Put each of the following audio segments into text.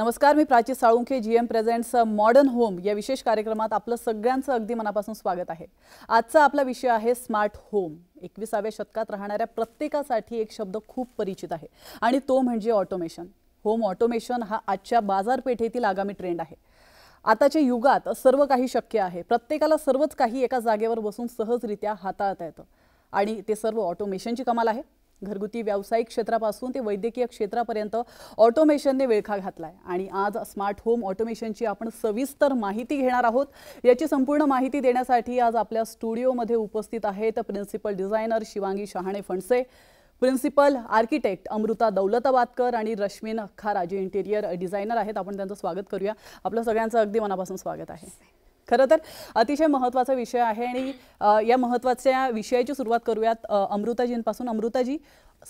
नमस्कार मी Prachi Salunkhe G M presents modern home या विशेष कार्यक्रमात आपलं सगळ्यांचं अगदी मनापासून स्वागत आहे आजचा आपला विषय आहे स्मार्ट होम एकविसाव्या शतकात राहणाऱ्या प्रत्येकासाठी एक शब्द खूप परिचित आहे आणि तो म्हणजे ऑटोमेशन होम ऑटोमेशन हा आजच्या बाजारपेठेतील आगामी ट्रेंड आहे आताच्या युगात सर्व काही शक्य आहे प्रत्येकाला सर्वच काही एका जागेवर बसून सहजरित्या हाताळता येतं आणि ते सर्व ऑटोमेशनची कमाल आहे घरगुती व्यावसायिक क्षेत्रापासून ते वैद्यकीय क्षेत्रापर्यंत ऑटोमेशनने घातला घातलाय आणि आज स्मार्ट होम ऑटोमेशनची आपण सविस्तर माहिती घेणार आहोत याची संपूर्ण माहिती देण्यासाठी आज आपल्या स्टुडिओमध्ये उपस्थित आहेत principal designer Shivangi Shahane Phanse principal architect Amruta Daulatabadkar आणि रश्मीन अख्खा राजे इंटेरियर डिझायनर आहेत आपण त्यांचं स्वागत करूया आपलं सगळ्यांचं अगदी मनापासून स्वागत आहे खरं तर अतिशय महत्त्वाचा विषय आहे आणि या महत्त्वाच्या विषयाची सुरुवात करूयात अमृताजींपासून अमृताजी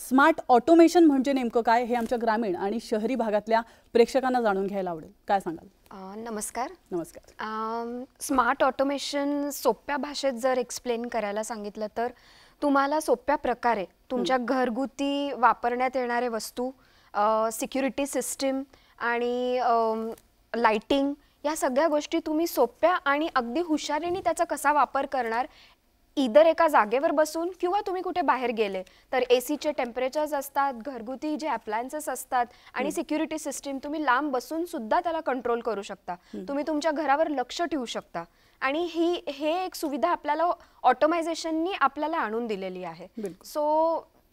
स्मार्ट ऑटोमेशन म्हणजे नेमकं काय हे आमच्या ग्रामीण आणि शहरी भागातल्या प्रेक्षकांना जाणून घ्यायला आवडेल काय सांगाल नमस्कार नमस्कार स्मार्ट ऑटोमेशन सोप्या भाषेत जर एक्सप्लेन करायला सांगितलं तर तुम्हाला सोप्या प्रकारे तुमच्या घरगुती वापरण्यात येणारे वस्तू सिक्युरिटी सिस्टीम आणि लाइटिंग या सगळ्या गोष्टी तुम्ही सोप्या आणि अगदी हुशारीने त्याचा कसा वापर करणार इदर एका जागेवर बसून किंवा तुम्ही कुठे बाहेर गेले तर ए सीचे टेम्परेचर्स असतात घरगुती जे अप्लायन्सेस असतात आणि सिक्युरिटी सिस्टीम तुम्ही लांब बसून सुद्धा त्याला कंट्रोल करू शकता तुम्ही तुमच्या घरावर लक्ष ठेवू शकता आणि ही हे एक सुविधा आपल्याला ऑटोमायझेशननी आपल्याला आणून दिलेली आहे सो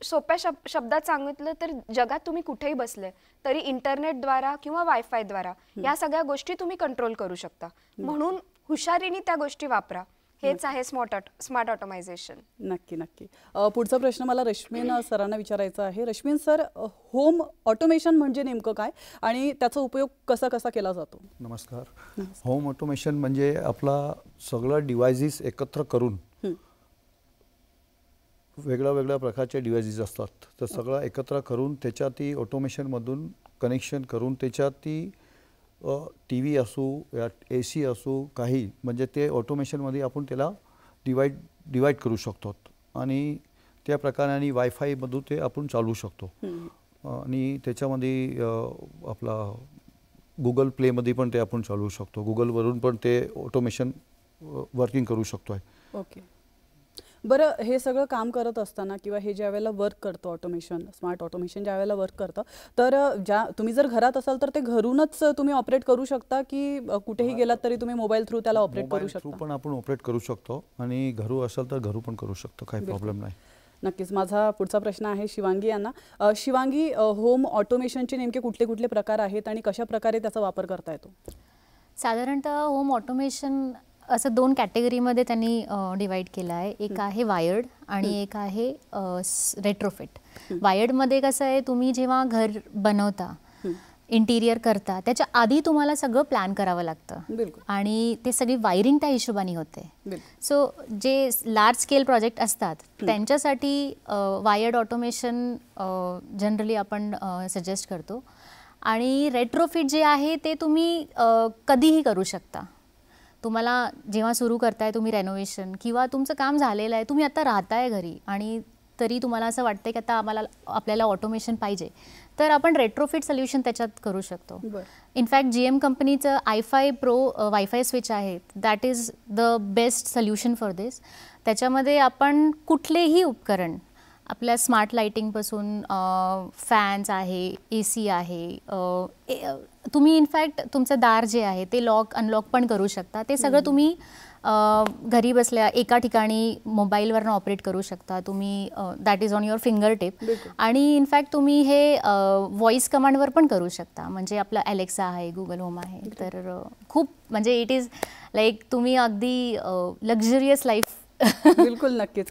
सोप्या शब शब्दात सांगितलं तर जगात तुम्ही कुठेही बसले तरी इंटरनेटद्वारा किंवा वायफायद्वारा या सगळ्या गोष्टी तुम्ही कंट्रोल करू शकता म्हणून हुशारीने त्या गोष्टी वापरा हेच आहे स्मार्ट स्मार्ट ऑटोमायझेशन नक्की नक्की पुढचा प्रश्न मला रश्मीन सरांना विचारायचा आहे रश्मीन सर होम ऑटोमेशन म्हणजे नेमकं काय आणि त्याचा उपयोग कसा कसा केला जातो नमस्कार होम ऑटोमेशन म्हणजे आपला सगळं डिवायसेस एकत्र करून वेगळ्या वेगळ्या प्रकारच्या डिव्हायसीस असतात तर सगळं एकत्र करून त्याच्या ती ऑटोमेशनमधून कनेक्शन करून त्याच्यात ती टी व्ही असू या ए सी असू काही म्हणजे ते ऑटोमेशनमध्ये आपण त्याला डिवाईड डिवाईड करू शकतो आणि त्या प्रकारे आणि वायफायमधून ते आपण चालवू शकतो आणि त्याच्यामध्ये आपला गुगल प्लेमध्ये पण ते आपण चालवू शकतो गुगलवरून पण ते ऑटोमेशन वर्किंग करू शकतो आहे ओके बरं हे सगळं काम करत असताना किंवा हे ज्या वेळेला वर्क करतं ऑटोमेशन स्मार्ट ऑटोमेशन ज्या वेळेला वर्क करतं तर ज्या तुम्ही जर घरात असाल तर ते घरूनच तुम्ही ऑपरेट करू शकता की कुठेही गेलात तरी तुम्ही मोबाईल थ्रू त्याला ऑपरेट करू शकता पण आपण ऑपरेट करू शकतो आणि घरू असाल तर घरू पण करू शकतो काही प्रॉब्लेम नाही नक्कीच माझा पुढचा प्रश्न आहे शिवांगी यांना शिवांगी होम ऑटोमेशनचे नेमके कुठले कुठले प्रकार आहेत आणि कशा प्रकारे त्याचा वापर करता येतो साधारणतः होम ऑटोमेशन असं दोन कॅटेगरीमध्ये त्यांनी डिवाईड केलं आहे एक आहे वायर्ड आणि एक आहे रेट्रोफिट वायर्डमध्ये कसं आहे तुम्ही जेव्हा घर बनवता इंटिरियर करता त्याच्या आधी तुम्हाला सगळं प्लॅन करावं लागतं आणि ते सगळी वायरिंग त्या हिशोबाने होते सो जे लार्ज स्केल प्रोजेक्ट असतात त्यांच्यासाठी वायर्ड ऑटोमेशन जनरली आपण सजेस्ट करतो आणि रेट्रोफिट जे आहे ते तुम्ही कधीही करू शकता तुम्हाला जेव्हा सुरू करताय तुम्ही रेनोव्हेशन किंवा तुमचं काम झालेलं आहे तुम्ही आता राहताय घरी आणि तरी तुम्हाला असं वाटतं की आता आम्हाला आपल्याला ऑटोमेशन पाहिजे तर आपण रेट्रोफिट सोल्युशन त्याच्यात करू शकतो इनफॅक्ट जी एम कंपनीचं फाय प्रो वायफाय स्विच आहे that is the best solution for this त्याच्यामध्ये आपण कुठलेही उपकरण आपल्या स्मार्ट लाईटिंगपासून फॅन्स आहे ए सी आहे तुम्ही इनफॅक्ट तुमचं दार जे आहे ते लॉक अनलॉक पण करू शकता ते सगळं तुम्ही घरी बसल्या एका ठिकाणी मोबाईलवरनं ऑपरेट करू शकता तुम्ही that is on your fingertip आणि इनफॅक्ट तुम्ही हे व्हॉइस कमांडवर पण करू शकता म्हणजे आपला अलेक्सा आहे गुगल होम आहे तर खूप म्हणजे इट इज लाईक तुम्ही अगदी लक्झरियस लाईफ बिलकुल नक्कीच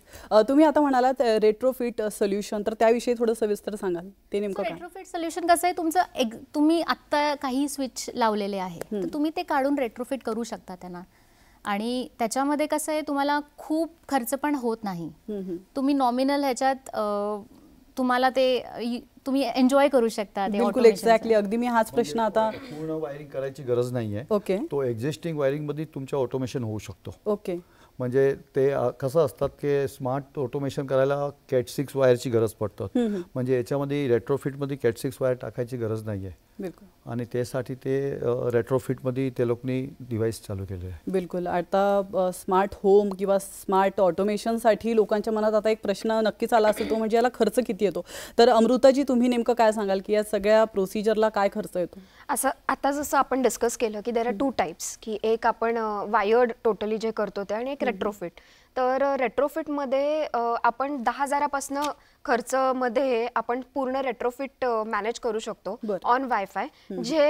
तुम्ही आता म्हणालात रेट्रोफिट सोल्युशन तर त्याविषयी थोडं सविस्तर सांगाल ते नेमकं रेट्रोफिट सोल्युशन कसं आहे तुमचं एक तुम्ही आत्ता काही स्विच लावलेले आहे तर तुम्ही ते काढून रेट्रोफिट करू शकता त्यांना आणि त्याच्यामध्ये कसं आहे तुम्हाला खूप खर्च पण होत नाही तुम्ही नॉमिनल ह्याच्यात तुम्हाला ते तुम्ही एन्जॉय करू शकता बिलकुल एक्झॅक्टली अगदी मी हाच म्हणजे प्रश्न आता पूर्ण वायरिंग करायची गरज नाहीये ओके तो एक्झिस्टिंग वायरिंग मध्ये तुमच्या ऑटोमेशन होऊ शकतो ओके म्हणजे ते कसं असतात की स्मार्ट ऑटोमेशन करायला कॅट सिक्स वायरची गरज पडतात म्हणजे याच्यामध्ये रेट्रोफिटमध्ये कॅट सिक्स वायर टाकायची गरज नाही आहे आणि त्यासाठी ते मध्ये ते लोकांनी डिव्हाइस चालू केले आहे बिलकुल आता स्मार्ट होम किंवा स्मार्ट ऑटोमेशनसाठी लोकांच्या मनात आता एक प्रश्न नक्कीच आला असतो तो म्हणजे याला खर्च किती येतो तर अमृताजी तुम्ही नेमकं काय सांगाल की या सगळ्या प्रोसिजरला काय खर्च येतो असं आता जसं आपण डिस्कस केलं की देर आर टू टाईप्स की एक आपण वायर्ड टोटली जे करतो ते आणि एक रेट्रोफिट तर रेट्रोफिटमध्ये आपण दहा हजारापासनं खर्चमध्ये आपण पूर्ण रेट्रोफिट मॅनेज करू शकतो ऑन वायफाय जे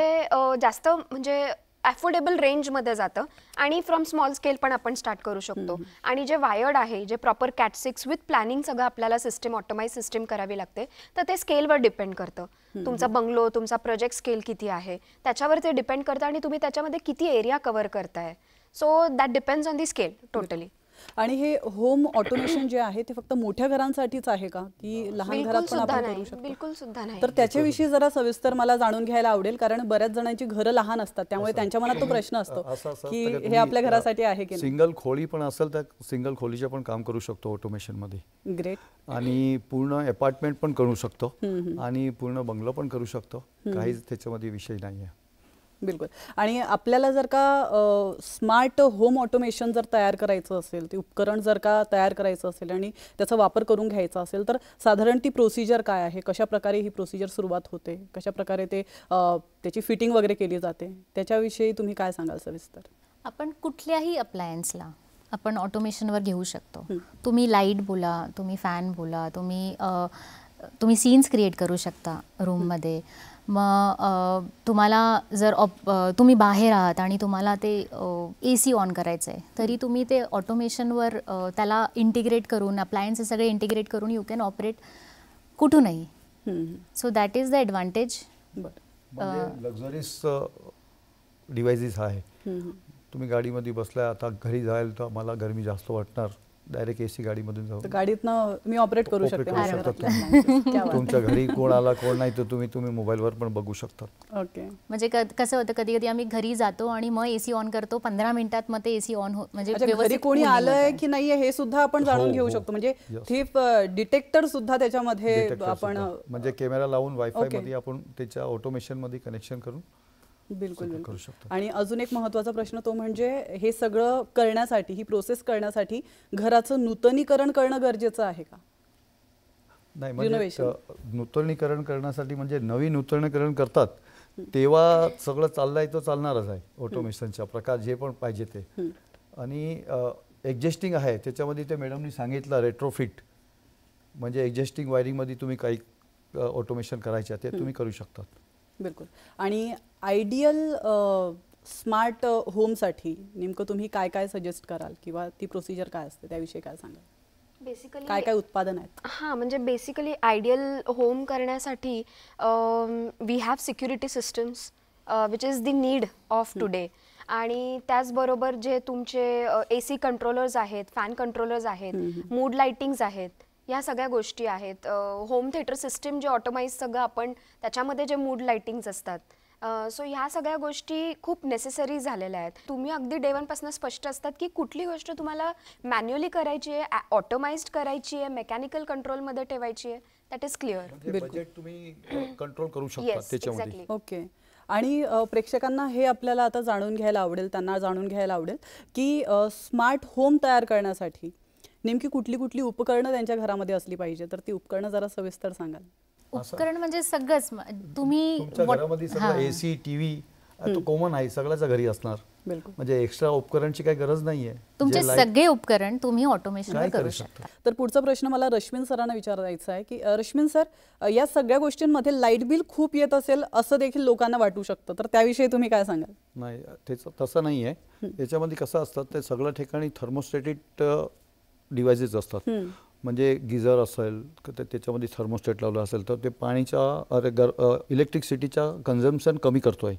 जास्त म्हणजे अफोर्डेबल रेंजमध्ये जातं आणि फ्रॉम स्मॉल स्केल पण आपण स्टार्ट करू शकतो आणि जे वायर्ड आहे जे proper cat six with planning सगळं आपल्याला सिस्टम ऑटोमाइज सिस्टीम करावी लागते तर ते स्केलवर डिपेंड करतं तुमचा बंगलो तुमचा प्रोजेक्ट स्केल किती आहे त्याच्यावर ते डिपेंड करतं आणि तुम्ही त्याच्यामध्ये किती एरिया कव्हर करताय so that depends on the scale totally आणि हे होम ऑटोमेशन जे आहे ते फक्त मोठ्या घरांसाठीच आहे का की लहान घरात पण आपण करू शकतो बिलकुल सुद्धा नाही तर त्याच्याविषयी जरा सविस्तर मला जाणून घ्यायला आवडेल कारण बऱ्याच जणांची घरं लहान असतात त्यामुळे त्यांच्या मनात तो प्रश्न असतो की हे आपल्या घरासाठी आहे की सिंगल खोली पण असेल तर सिंगल खोलीचे पण काम करू शकतो ऑटोमेशन मध्ये ग्रेट आणि पूर्ण अपार्टमेंट पण करू शकतो आणि पूर्ण बंगलो पण करू शकतो काहीच त्याच्यामध्ये विषय नाही आहे बिलकुल आणि आपल्याला जर का स्मार्ट होम ऑटोमेशन जर तयार करायचं असेल ते उपकरण जर का तयार करायचं असेल आणि त्याचा वापर करून घ्यायचा असेल तर साधारण ती प्रोसिजर काय आहे कशा प्रकारे ही प्रोसिजर सुरुवात होते कशा प्रकारे ते त्याची फिटिंग वगैरे केली जाते त्याच्याविषयी तुम्ही काय सांगाल सविस्तर आपण कुठल्याही अप्लायन्सला आपण ऑटोमेशनवर घेऊ शकतो तुम्ही लाईट बोला तुम्ही फॅन बोला तुम्ही तुम्ही सीन्स क्रिएट करू शकता रूममध्ये मग तुम्हाला जर ऑप तुम्ही बाहेर आहात आणि तुम्हाला ते ए सी ऑन करायचं आहे तरी तुम्ही ते ऑटोमेशनवर त्याला इंटिग्रेट करून अप्लायन्सेस सगळे इंटिग्रेट करून यू कॅन ऑपरेट कुठूनही so that is the advantage luxurious devices आहे तुम्ही गाडीमध्ये बसलाय आता घरी जायला तर मला गरमी जास्त वाटणार डायरेक्ट एसी गाडीमधून जाऊ गाडीतनं मी ऑपरेट करू शकतो तुमच्या घरी कोण आला कोण नाही तर तुम्ही तुम्ही वर पण बघू शकता ओके म्हणजे कसं होतं कधी कधी आम्ही घरी जातो आणि मग एसी ऑन करतो पंधरा मिनिटात मग ते एसी ऑन होत म्हणजे कोणी आलंय की नाहीये हे सुद्धा आपण हो, जाणून हो. घेऊ शकतो म्हणजे डिटेक्टर सुद्धा त्याच्यामध्ये आपण म्हणजे कॅमेरा लावून वायफाय मध्ये आपण त्याच्या ऑटोमेशन मध्ये कनेक्शन करून बिलकुल करू शकतो आणि अजून एक महत्वाचा प्रश्न तो म्हणजे हे सगळं करण्यासाठी ही प्रोसेस करण्यासाठी घराचं नूतनीकरण करणं गरजेचं आहे का नाही म्हणजे नूतनीकरण करण्यासाठी म्हणजे नवीन नूतनीकरण करतात तेव्हा सगळं चाललंय तो चालणारच आहे ऑटोमेशनच्या प्रकार जे पण पाहिजे ते आणि एक्झिस्टिंग आहे त्याच्यामध्ये ते मॅडमनी सांगितलं रेट्रोफिट म्हणजे एक्झिस्टिंग वायरिंगमध्ये तुम्ही काही ऑटोमेशन करायचे ते तुम्ही करू शकतात बिलकुल आणि आयडियल स्मार्ट होमसाठी नेमकं तुम्ही काय काय सजेस्ट कराल किंवा ती प्रोसिजर काय असते त्याविषयी काय सांगाल बेसिकली काय काय उत्पादन आहेत हां म्हणजे बेसिकली आयडियल होम करण्यासाठी we have security systems which is the need of today आणि त्याचबरोबर जे तुमचे ए सी कंट्रोलर्स आहेत फॅन कंट्रोलर्स आहेत मूड लाइटिंग्स आहेत या सगळ्या गोष्टी आहेत होम थिएटर सिस्टीम जे ऑटोमाइज सगळं आपण त्याच्यामध्ये जे मूड लाइटिंग्स असतात सो ह्या सगळ्या गोष्टी खूप नेसेसरी झालेल्या आहेत तुम्ही अगदी डेवनपासून स्पष्ट असतात की कुठली गोष्ट तुम्हाला मॅन्युअली करायची आहे ऑटोमाइज्ड करायची आहे मेकॅनिकल कंट्रोलमध्ये ठेवायची आहे दॅट इज क्लिअर तुम्ही कंट्रोल करू शकता ओके आणि प्रेक्षकांना हे आपल्याला आता जाणून घ्यायला आवडेल त्यांना जाणून घ्यायला आवडेल की स्मार्ट होम तयार करण्यासाठी नेमकी कुठली कुठली उपकरणं त्यांच्या घरामध्ये असली पाहिजे तर ती उपकरणं जरा सविस्तर सांगाल उपकरण म्हणजे सगळंच तुम्ही घरामध्ये सगळं एसी टीव्ही तो कॉमन आहे सगळ्याच घरी असणार म्हणजे एक्स्ट्रा उपकरणची काही गरज नाहीये तुमचे सगळे उपकरण तुम्ही ऑटोमेशन करू शकता तर पुढचा प्रश्न मला रश्मीन सरांना विचारायचा आहे की रश्मीन सर या सगळ्या गोष्टींमध्ये लाईट बिल खूप येत असेल असं देखील लोकांना वाटू शकतं तर त्याविषयी तुम्ही काय सांगाल नाही तसं नाहीये आहे याच्यामध्ये कसं असतं ते सगळ्या ठिकाणी थर्मोस्टेटिट डिव्हायसेस असतात म्हणजे गिझर असेल तर त्याच्यामध्ये थर्मोस्टेट लावलं असेल तर ते पाणीच्या अरे गर इलेक्ट्रिसिटीचा कन्झम्पन कमी करतो आहे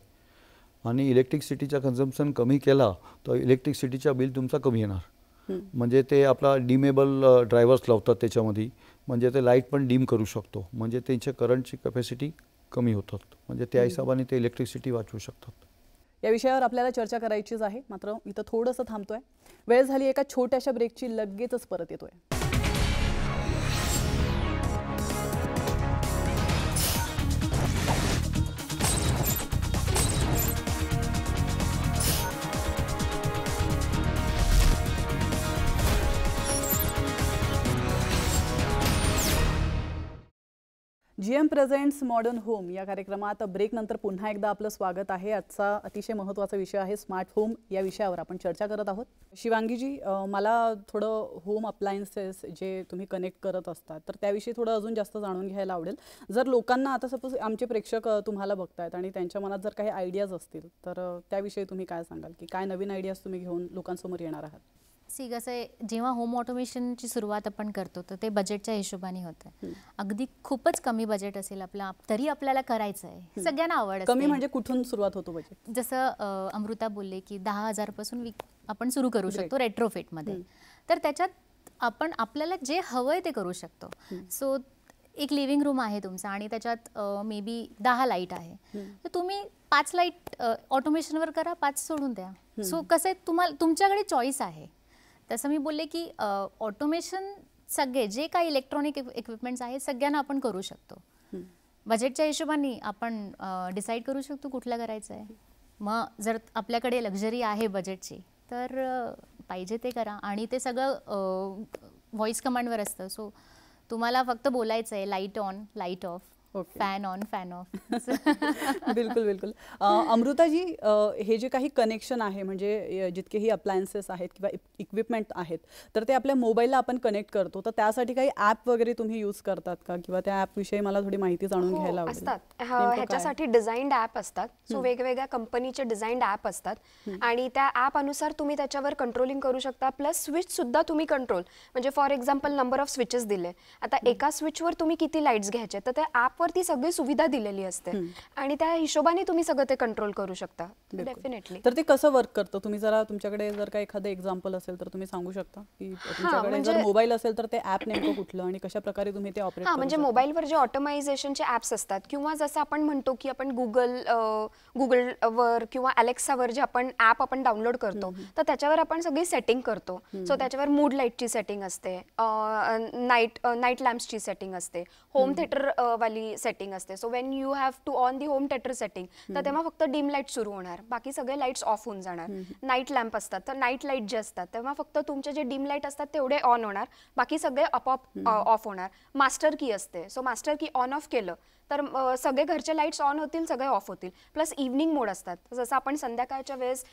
आणि इलेक्ट्रिसिटीचा कन्झम्पन कमी केला तर इलेक्ट्रिसिटीचा बिल तुमचा कमी येणार म्हणजे ते आपला डिमेबल ड्रायव्हर्स लावतात त्याच्यामध्ये म्हणजे ते लाईट पण डिम करू शकतो म्हणजे त्यांच्या करंटची कॅपॅसिटी कमी होतात म्हणजे त्या हिशोबाने ते इलेक्ट्रिसिटी वाचवू शकतात या विषयावर आपल्याला चर्चा करायचीच आहे मात्र इथं थोडंसं थांबतोय वेळ झाली एका छोट्याशा ब्रेकची लगेचच परत येतोय G M presents modern home या कार्यक्रमात ब्रेकनंतर पुन्हा एकदा आपलं स्वागत आहे आजचा अतिशय महत्त्वाचा विषय आहे स्मार्ट होम या विषयावर आपण चर्चा करत आहोत शिवांगीजी मला थोडं होम अप्लायन्सेस जे तुम्ही कनेक्ट करत असतात तर त्याविषयी थोडं अजून जास्त जाणून घ्यायला आवडेल जर लोकांना आता सपोज आमचे प्रेक्षक तुम्हाला बघतायत आणि त्यांच्या मनात जर काही आयडियाज असतील तर त्याविषयी तुम्ही काय सांगाल की काय नवीन आयडियाज तुम्ही घेऊन लोकांसमोर येणार आहात सी कसं जेव्हा होम ऑटोमेशनची सुरुवात आपण करतो तर ते बजेटच्या हिशोबाने होतं अगदी खूपच कमी बजेट असेल आपला तरी आपल्याला करायचं आहे सगळ्यांना आवड कमी म्हणजे कुठून सुरुवात होतो बजेट जसं अमृता बोलले की दहा हजार पासून आपण सुरू करू शकतो मध्ये तर त्याच्यात आपण आपल्याला जे हवंय ते करू शकतो सो एक लिव्हिंग रूम आहे तुमचा आणि त्याच्यात मे बी दहा लाईट आहे तर तुम्ही पाच लाईट ऑटोमेशनवर करा पाच सोडून द्या सो कसं तुम्हाला तुमच्याकडे चॉईस आहे तसं मी बोलले की ऑटोमेशन सगळे जे काही इलेक्ट्रॉनिक इक्विपमेंट्स आहेत सगळ्यांना आपण करू शकतो बजेटच्या हिशोबाने आपण डिसाईड करू शकतो कुठला करायचं आहे मग जर आपल्याकडे लक्झरी आहे बजेटची तर पाहिजे ते करा आणि ते सगळं व्हॉईस कमांडवर असतं सो तुम्हाला फक्त बोलायचं आहे light on light off fan on fan off बिलकुल बिलकुल अमृताजी हे जे काही कनेक्शन आहे म्हणजे जितकेही अप्लायन्सेस आहेत किंवा इक्विपमेंट आहेत तर ते आपल्या मोबाईलला आपण कनेक्ट करतो तर त्यासाठी काही ऍप वगैरे तुम्ही यूज करतात का किंवा त्या ॲपविषयी मला थोडी माहिती जाणून हो, घ्यायला असतात ह्याच्यासाठी डिझाईन्ड ऍप असतात सो वेगवेगळ्या कंपनीचे डिझाईन्ड ऍप असतात आणि त्या ऍप अनुसार तुम्ही त्याच्यावर कंट्रोलिंग करू शकता प्लस स्विच सुद्धा तुम्ही कंट्रोल म्हणजे for example number of switches दिले आता एका स्विचवर तुम्ही किती लाईट्स घ्यायचे तर त्या ती सगळी सुविधा दिलेली असते आणि त्या हिशोबाने तुम्ही सगळं ते कंट्रोल करू शकता डेफिनेटली तर ते कसं वर्क करतं तुम्ही जरा तुमच्याकडे जर काही एखादं एक्झाम्पल असेल तर तुम्ही सांगू शकता की म्हणजे जर मोबाईल असेल तर ते ऍप नेमकं कुठलं आणि कशा प्रकारे तुम्ही ते ऑपरेट म्हणजे मोबाईलवर जे ऑटोमायझेशनचे ऍप्स असतात किंवा जसं आपण म्हणतो की आपण गुगल गुगल वर किंवा अलेक्सावर जे आपण ऍप आपण डाउनलोड करतो तर त्याच्यावर आपण सगळी सेटिंग करतो सो त्याच्यावर मूड लाईटची सेटिंग असते नाईट नाईट लॅम्पची सेटिंग असते होम थिएटर वाली सेटिंग असते so when you have to on the home theatre setting तर तेव्हा फक्त डिम लाईट सुरू होणार बाकी सगळे लाईट्स ऑफ होऊन जाणार नाईट लॅम्प असतात तर नाईट लाईट जे असतात तेव्हा फक्त तुमचे जे डिम लाईट असतात तेवढे ऑन होणार बाकी सगळे अपॉप ऑफ होणार मास्टर की असते so master key on off केलं तर सगळे घरचे लाईट्स ऑन होतील सगळे ऑफ होतील प्लस इव्हनिंग मोड असतात जसं आपण संध्याकाळच्या वेळेस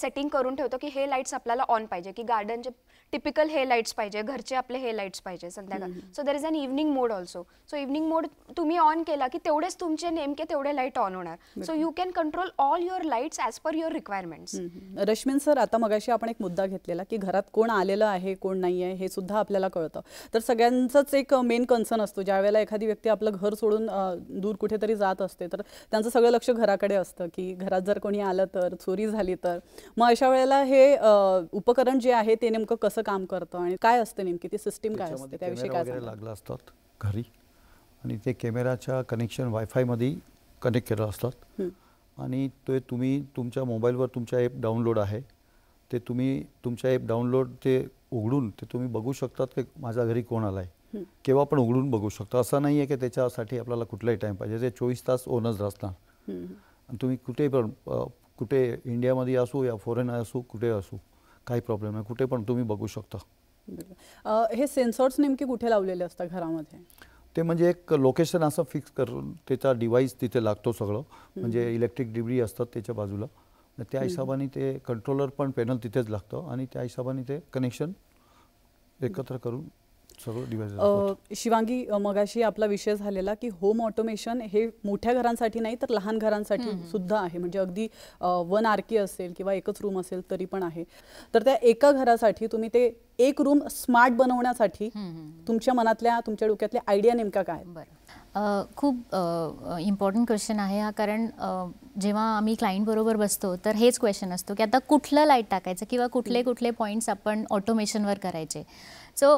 सेटिंग करून ठेवतो की हे लाईट्स आपल्याला ऑन पाहिजे की गार्डनचे टिपिकल हे लाईट्स पाहिजे घरचे आपले हे लाईट्स पाहिजे संध्याकाळ so there is an evening mode also so evening mode तुम्ही ऑन केला की तेवढेच तुमचे नेमके तेवढे लाईट ऑन होणार so you can control all your lights as per your requirements Rashmin sir आता मगाशी आपण एक मुद्दा घेतलेला की घरात कोण आलेलं आहे कोण नाही आहे हे सुद्धा आपल्याला कळतं तर सगळ्यांचाच एक मेन कन्सर्न असतो ज्यावेळेला एखादी व्यक्ती आपलं घर सोडून दूर कुठेतरी जात असते तर त्यांचं सगळं लक्ष घराकडे असतं की घरात जर कोणी आलं तर चोरी झाली तर मग अशा वेळेला हे उपकरण जे आहे ते नेमकं कसं काम करतं आणि काय असते नेमकी ती सिस्टीम काय असते त्याविषयी काय लागलं असतात घरी आणि ते कॅमेराच्या कनेक्शन वायफायमध्ये कनेक्ट केलं असतात आणि ते तुम्ही तुमच्या मोबाईलवर तुमच्या ॲप डाउनलोड आहे ते तुम्ही तुमच्या ॲप डाउनलोड ते उघडून ते तुम्ही बघू शकतात की माझ्या घरी कोण आला आहे केव्हा आपण उघडून बघू शकतो असं नाही आहे की त्याच्यासाठी आपल्याला कुठलाही टाइम पाहिजे ते चोवीस तास ओनच असणार तुम्ही कुठे पण कुठे इंडियामध्ये असू या फॉरेन असू कुठे असू काही प्रॉब्लेम नाही कुठे पण तुम्ही बघू शकता हे सेन्सर्स नेमके कुठे लावलेले असतात घरामध्ये ते म्हणजे एक लोकेशन असं फिक्स करून त्याचा डिवाईस तिथे लागतो सगळं म्हणजे इलेक्ट्रिक डिब्री असतात त्याच्या बाजूला त्या हिशोबाने ते कंट्रोलर पण पॅनल तिथेच लागतं आणि त्या हिशोबाने ते कनेक्शन एकत्र करून शिवांगी मगाशी आपला विषय झालेला की होम ऑटोमेशन हे मोठ्या घरांसाठी नाही तर लहान घरांसाठी सुद्धा आहे म्हणजे अगदी वन आरकी असेल किंवा एकच रूम असेल तरी पण आहे तर त्या एका घरासाठी तुम्ही ते एक रूम स्मार्ट बनवण्यासाठी तुमच्या मनातल्या तुमच्या डोक्यातल्या आयडिया नेमका काय खूप इम्पॉर्टंट क्वेश्चन आहे हा कारण जेव्हा आम्ही बरोबर बसतो तर हेच क्वेश्चन असतो की आता कुठलं लाईट टाकायचं किंवा कुठले कुठले पॉईंट्स आपण ऑटोमेशनवर करायचे सो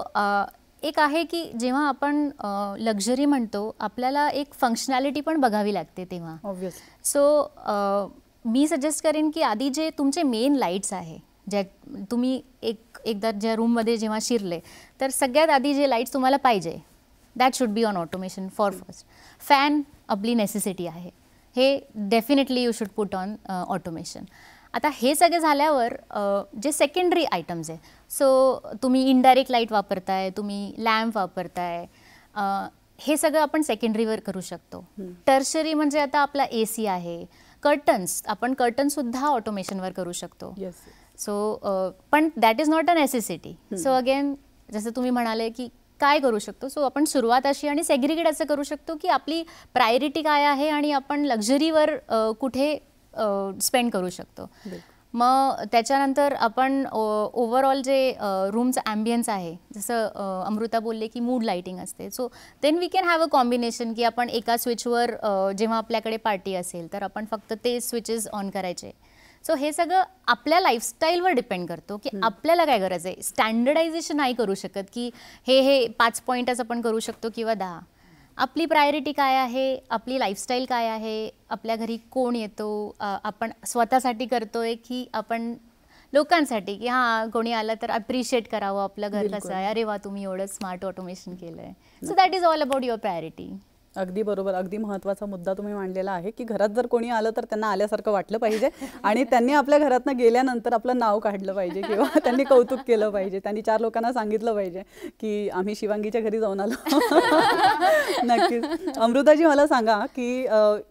एक आहे की जेव्हा आपण लक्झरी म्हणतो आपल्याला एक फंक्शनॅलिटी पण बघावी लागते तेव्हा ऑब्विस सो मी सजेस्ट करेन की आधी जे तुमचे मेन लाईट्स आहे ज्या तुम्ही एक एकदा ज्या रूममध्ये जेव्हा शिरले तर सगळ्यात आधी जे लाईट्स तुम्हाला पाहिजे that should be on automation for first fan आपली नेसेसिटी आहे हे definitely you should put on automation आता हे सगळे झाल्यावर जे सेकंडरी आयटम्स आहे सो तुम्ही इनडायरेक्ट लाईट वापरताय तुम्ही लॅम्प वापरताय हे सगळं आपण सेकंडरीवर करू शकतो टर्शरी म्हणजे आता आपला ए सी आहे कर्टन्स आपण कर्टन सुद्धा ऑटोमेशनवर करू शकतो सो पण that is not a necessity so again जसं तुम्ही म्हणाले की काय करू शकतो सो आपण सुरुवात अशी आणि सेग्रिगेट असं करू शकतो की आपली प्रायोरिटी काय आहे आणि आपण लक्झरीवर कुठे स्पेंड करू शकतो मग त्याच्यानंतर आपण ओव्हरऑल जे रूमचं ॲम्बियन्स आहे जसं अमृता बोलले की मूड लाईटिंग असते so then we can have a combination की आपण एका स्विचवर जेव्हा आपल्याकडे पार्टी असेल तर आपण फक्त ते स्विचेस ऑन करायचे सो हे सगळं आपल्या लाईफस्टाईलवर डिपेंड करतो की आपल्याला काय गरज आहे स्टँडर्डायझेशन नाही करू शकत की हे हे पाच पॉईंटच आपण करू शकतो किंवा दहा आपली प्रायोरिटी काय आहे आपली लाईफस्टाईल काय आहे आपल्या घरी कोण येतो आपण स्वतःसाठी करतोय की आपण लोकांसाठी की हां कोणी आलं तर अप्रिशिएट करावं आपलं घर कसं आहे अरे वा तुम्ही एवढं स्मार्ट ऑटोमेशन केलंय so that is all about your priority अगदी बरोबर अगदी महत्वाचा मुद्दा तुम्ही मांडलेला आहे की घरात जर कोणी आलं तर त्यांना आल्यासारखं वाटलं पाहिजे आणि त्यांनी आपल्या घरातनं गेल्यानंतर आपलं नाव काढलं पाहिजे किंवा त्यांनी कौतुक केलं पाहिजे त्यांनी चार लोकांना सांगितलं पाहिजे की आम्ही शिवांगीच्या घरी जाऊन आलो नक्कीच अमृताजी मला सांगा की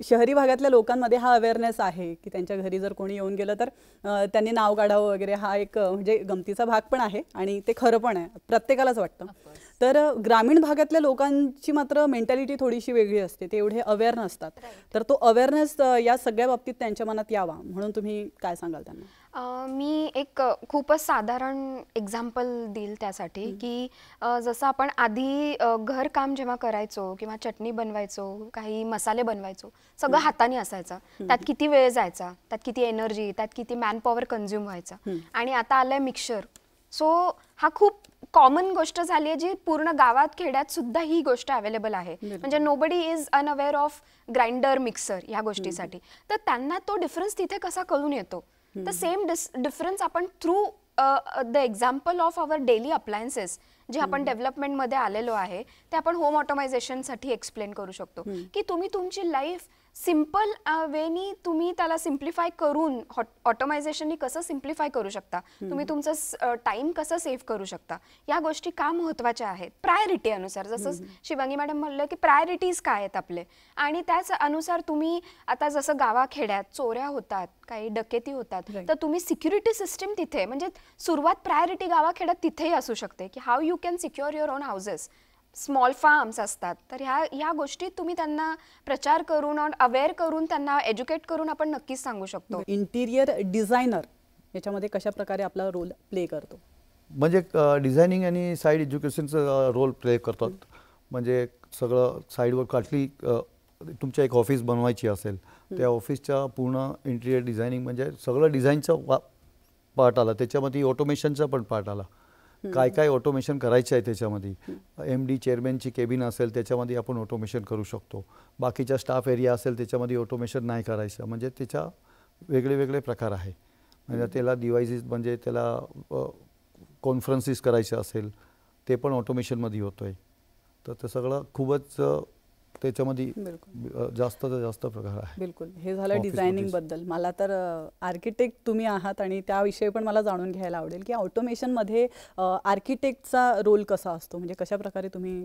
शहरी भागातल्या लोकांमध्ये हा अवेअरनेस आहे की त्यांच्या घरी जर कोणी येऊन गेलं तर त्यांनी नाव काढावं वगैरे हा एक म्हणजे गमतीचा भाग पण आहे आणि ते खरं पण आहे प्रत्येकालाच वाटतं तर ग्रामीण भागातल्या लोकांची मात्र मेंटॅलिटी थोडीशी वेगळी असते ते एवढे अवेअर नसतात तर तो अवेअरनेस या सगळ्या बाबतीत त्यांच्या मनात यावा म्हणून तुम्ही काय सांगाल त्यांना मी एक खूपच साधारण एक्झाम्पल देईल त्यासाठी की जसं आपण आधी घरकाम जेव्हा करायचो किंवा चटणी बनवायचो काही मसाले बनवायचो सगळं हाताने असायचं त्यात किती वेळ जायचा त्यात किती एनर्जी त्यात किती मॅन पॉवर कन्झ्युम व्हायचा आणि आता आलंय मिक्सर सो हा खूप कॉमन गोष्ट झाली आहे जी पूर्ण गावात खेड्यात सुद्धा ही गोष्ट अवेलेबल आहे म्हणजे nobody is unaware of grinder mixer या गोष्टीसाठी तर त्यांना तो डिफरन्स तिथे कसा कळून येतो तर सेम डिफरन्स आपण through the example of our daily appliances जे आपण डेव्हलपमेंटमध्ये आलेलो आहे ते आपण होम ऑटोमायझेशनसाठी एक्सप्लेन करू शकतो की तुम्ही तुमची लाईफ सिम्पल वेनी तुम्ही त्याला सिम्प्लिफाय करून ऑटोमायझेशननी कसं सिम्प्लिफाय करू शकता तुम्ही तुमचं टाइम कसं सेव्ह करू शकता या गोष्टी का महत्त्वाच्या आहेत प्रायोरिटी अनुसार जसं शिवांगी मॅडम म्हणलं की प्रायोरिटीज काय आहेत आपले आणि त्याच अनुसार तुम्ही आता जसं गावाखेड्यात चोऱ्या होतात काही डकेती होतात तर तुम्ही सिक्युरिटी सिस्टीम तिथे म्हणजे सुरुवात प्रायोरिटी गावाखेड्यात तिथेही असू शकते की how you can secure your own houses small farms असतात तर ह्या ह्या गोष्टी तुम्ही त्यांना प्रचार करून अवेअर करून त्यांना एज्युकेट करून आपण नक्कीच सांगू शकतो इंटिरियर म्हणजे डिझायनर याच्यामध्ये कशा प्रकारे आपला रोल प्ले करतो म्हणजे डिझायनिंग आणि साईड एज्युकेशनचं रोल प्ले करतात म्हणजे सगळं साईडवर काटली तुमच्या एक ऑफिस बनवायची असेल त्या ऑफिसच्या पूर्ण इंटिरियर डिझायनिंग म्हणजे सगळं डिझाईनचं वा पार्ट आला त्याच्यामध्ये ऑटोमेशनचा पण पार्ट आला काय काय ऑटोमेशन करायचे आहे त्याच्यामध्ये एम डी चेअरमॅनची केबिन असेल त्याच्यामध्ये आपण ऑटोमेशन करू शकतो बाकीच्या स्टाफ एरिया असेल त्याच्यामध्ये ऑटोमेशन नाही करायचं म्हणजे त्याच्या वेगळे वेगळे प्रकार आहे म्हणजे त्याला डिवायसेस म्हणजे त्याला कॉन्फरन्सेस करायचे असेल ते पण ऑटोमेशनमध्ये होतो आहे तर ते सगळं खूपच त्याच्यामध्ये जास्त जास्त प्रकार आहे बिलकुल हे झालं डिझायनिंग बद्दल मला तर आर्किटेक्ट तुम्ही आहात आणि त्याविषयी पण मला जाणून घ्यायला आवडेल की ऑटोमेशन मध्ये आर्किटेक्टचा रोल कसा असतो म्हणजे कशा प्रकारे तुम्ही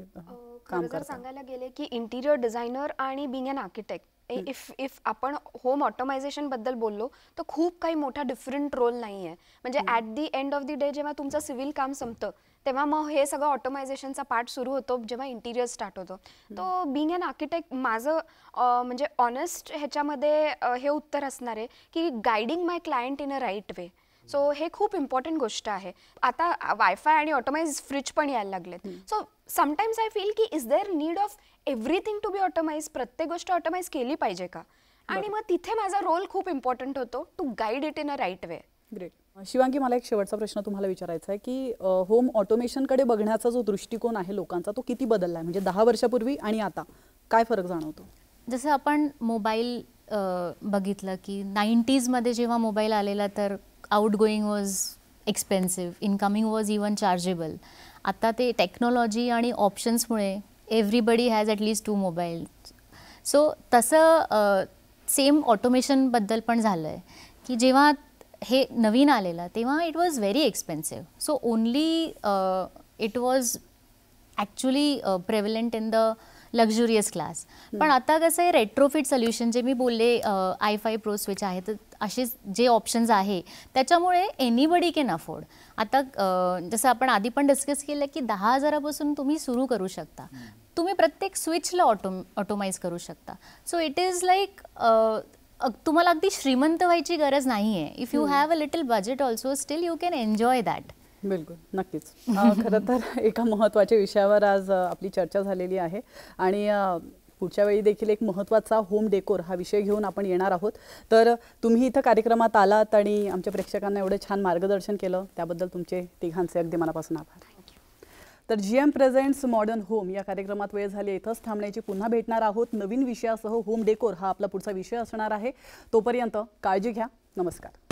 काम करता सांगायला गेले की इंटिरियर डिझायनर आणि being an architect if if आपण होम ऑटोमायझेशन बद्दल बोललो तर खूप काही मोठा डिफरंट रोल नाही आहे म्हणजे at the end of the day जेव्हा तुमचं सिव्हिल काम संपतं तेव्हा मग हे सगळं ऑटोमायझेशनचा पार्ट सुरू होतो जेव्हा इंटिरियर स्टार्ट होतो तो बिंग अन आर्किटेक्ट माझं म्हणजे ऑनेस्ट ह्याच्यामध्ये हे उत्तर असणार आहे की guiding my client in a right way so हे खूप इम्पॉर्टंट गोष्ट आहे आता वायफाय आणि ऑटोमाइज फ्रिज पण यायला लागलेत सो समटाईम्स आय फील की is there need of everything to be automise प्रत्येक गोष्ट ऑटोमाइज केली पाहिजे का आणि मग तिथे माझा रोल खूप इम्पॉर्टंट होतो to guide it in a right way great Shivangi मला एक शेवटचा प्रश्न तुम्हाला विचारायचा आहे की होम ऑटोमेशनकडे बघण्याचा जो दृष्टिकोन आहे लोकांचा तो किती बदलला आहे म्हणजे दहा वर्षापूर्वी आणि आता काय फरक जाणवतो जसं आपण मोबाईल बघितलं की नाईन्टीजमध्ये जेव्हा मोबाईल आलेला तर out going was expensive incoming was even chargeable आता ते टेक्नॉलॉजी आणि ऑप्शन्समुळे everybody has at least two mobile so तसं सेम ऑटोमेशनबद्दल पण झालं आहे की जेव्हा हे नवीन आलेलं तेव्हा it was very expensive so only it was actually prevalent in the luxurious class पण आता कसं आहे रेट्रोफिट सोल्युशन जे मी बोलले आय फाय प्रो स्विच आहे तर असे जे ऑप्शन्स आहे त्याच्यामुळे एनीबडी कॅन अफोर्ड आता uh, जसं आपण आधी पण डिस्कस केलं की दहा हजारापासून तुम्ही सुरू करू शकता तुम्ही प्रत्येक स्विचला ऑटो ऑटोमाइज करू शकता सो इट इज लाईक तुम्हाला अगदी श्रीमंत व्हायची गरज नाही आहे if you have a little budget also still you can enjoy that बिलकुल नक्कीच खरं तर एका महत्त्वाच्या विषयावर आज आपली चर्चा झालेली आहे आणि पुढच्या वेळी देखील एक महत्त्वाचा होम डेकोर हा विषय घेऊन आपण येणार आहोत तर तुम्ही इथं कार्यक्रमात आलात आणि आमच्या प्रेक्षकांना एवढं छान मार्गदर्शन केलं त्याबद्दल तुमचे तिघांचे अगदी मनापासून आभार तर G M presents modern home या कार्यक्रमात वेळ झाली इथंच थांबण्याची पुन्हा भेटणार आहोत नवीन विषयासह होम डेकोर हा आपला पुढचा विषय असणार आहे तोपर्यंत काळजी घ्या नमस्कार